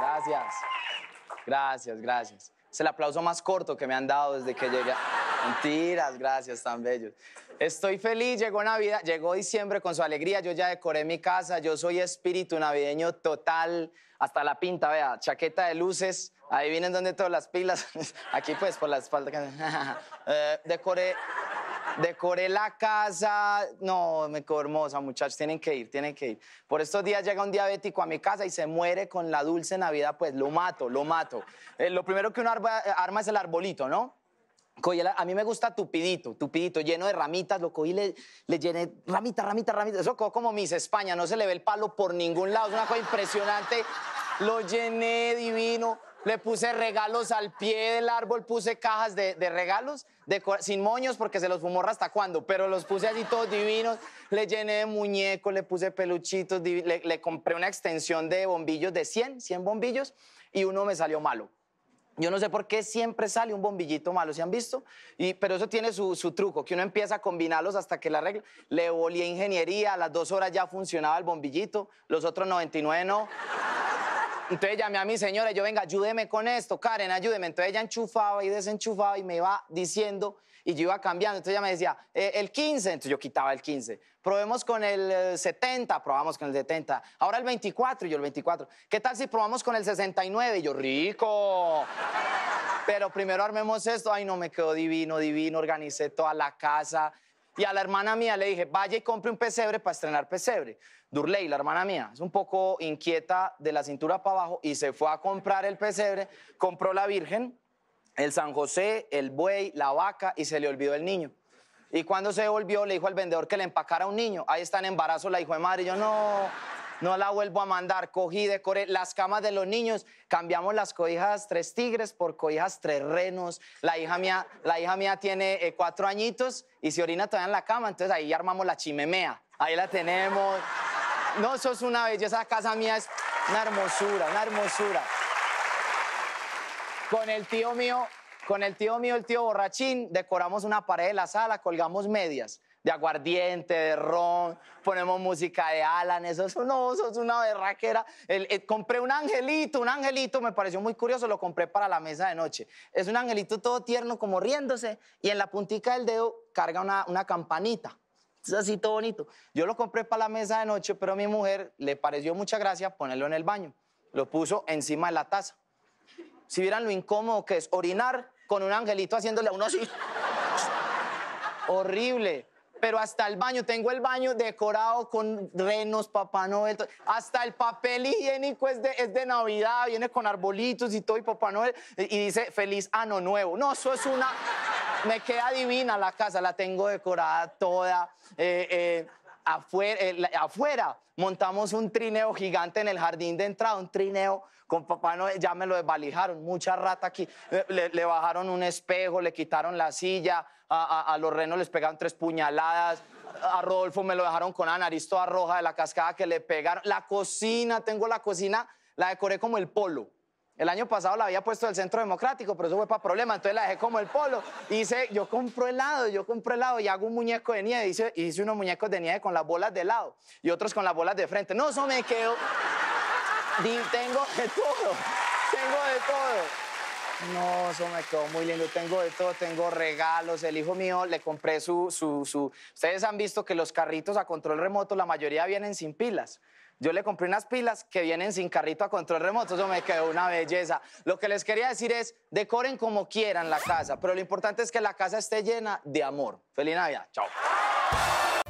Gracias. Gracias. Gracias, Es el aplauso más corto que me han dado desde que llegué. Mentiras, gracias, tan bellos. Estoy feliz, llegó Navidad, llegó diciembre con su alegría, yo ya decoré mi casa, yo soy espíritu navideño total, hasta la pinta, vea, chaqueta de luces, ahí vienen donde todas las pilas, aquí pues por la espalda. Eh, decoré, Decoré la casa. No, me quedó hermosa, muchachos. Tienen que ir, tienen que ir. Por estos días llega un diabético a mi casa y se muere con la dulce Navidad. Pues lo mato, lo mato. Eh, lo primero que uno arma es el arbolito, ¿no? a mí me gusta tupidito, tupidito, lleno de ramitas. Lo cogí, le, le llené ramita, ramita, ramita. Eso como mis España. No se le ve el palo por ningún lado. Es una cosa impresionante. Lo llené divino le puse regalos al pie del árbol, puse cajas de, regalos, de, sin moños porque se los fumó hasta cuando, pero los puse así todos divinos, le llené de muñecos, le puse peluchitos, le, compré una extensión de bombillos de 100, 100 bombillos y uno me salió malo. Yo no sé por qué siempre sale un bombillito malo, ¿se han visto? Y, pero eso tiene su, truco, que uno empieza a combinarlos hasta que la regla. Le volé ingeniería, a las dos horas ya funcionaba el bombillito, los otros 99 no. Entonces llamé a mi señora, yo, venga, ayúdeme con esto, Karen, ayúdeme. Entonces ella enchufaba y desenchufaba y me iba diciendo y yo iba cambiando. Entonces ella me decía, eh, el 15, entonces yo quitaba el 15. Probemos con el 70, eh, probamos con el 70. Ahora el 24 y yo el 24. ¿Qué tal si probamos con el 69? Y yo, rico. Pero primero armemos esto. Ay, no, me quedó divino, divino. Organicé toda la casa. Y a la hermana mía le dije, vaya y compre un pesebre para estrenar pesebre. Durley, la hermana mía, es un poco inquieta de la cintura para abajo y se fue a comprar el pesebre, compró la Virgen, el San José, el buey, la vaca y se le olvidó el niño. Y cuando se volvió le dijo al vendedor que le empacara un niño. Ahí está en embarazo la hijo de madre. yo, no, no la vuelvo a mandar. Cogí, decoré las camas de los niños, cambiamos las cobijas tres tigres por cobijas tres renos. La hija mía, la hija mía tiene eh, cuatro añitos y se orina todavía en la cama, entonces ahí armamos la chimemea. Ahí la tenemos. No, sos una belleza, esa casa mía es una hermosura, una hermosura. Con el tío mío, con el tío mío, el tío borrachín, decoramos una pared de la sala, colgamos medias de aguardiente, de ron, ponemos música de Alan, eso es, no, eso es una berraquera. El, eh, compré un angelito, un angelito, me pareció muy curioso, lo compré para la mesa de noche. Es un angelito todo tierno, como riéndose, y en la puntica del dedo carga una, una campanita. Es así todo bonito. Yo lo compré para la mesa de noche, pero a mi mujer le pareció mucha gracia ponerlo en el baño. Lo puso encima de la taza. Si vieran lo incómodo que es orinar con un angelito haciéndole a uno así. Horrible pero hasta el baño, tengo el baño decorado con renos, Papá Noel, hasta el papel higiénico es de, es de Navidad, viene con arbolitos y todo, y Papá Noel, y dice feliz ano nuevo. No, eso es una, me queda divina la casa, la tengo decorada toda. Eh, eh, afuera, eh, afuera, montamos un trineo gigante en el jardín de entrada, un trineo con papá no ya me lo desvalijaron, mucha rata aquí, le, bajaron un espejo, le quitaron la silla, a, a, los renos les pegaron tres puñaladas, a Rodolfo me lo dejaron con la nariz toda roja de la cascada que le pegaron, la cocina, tengo la cocina, la decoré como el polo. El año pasado la había puesto el Centro Democrático, pero eso fue para problemas, entonces la dejé como el polo. Y hice, yo compro helado, yo compro helado y hago un muñeco de nieve. Hice, hice unos muñecos de nieve con las bolas de lado y otros con las bolas de frente. No, eso me quedó. Tengo de todo, tengo de todo. No, eso me quedó muy lindo. Tengo de todo, tengo regalos. El hijo mío le compré su, su, su... Ustedes han visto que los carritos a control remoto, la mayoría vienen sin pilas. Yo le compré unas pilas que vienen sin carrito a control remoto, eso me quedó una belleza. Lo que les quería decir es, decoren como quieran la casa, pero lo importante es que la casa esté llena de amor. Feliz Navidad, chao.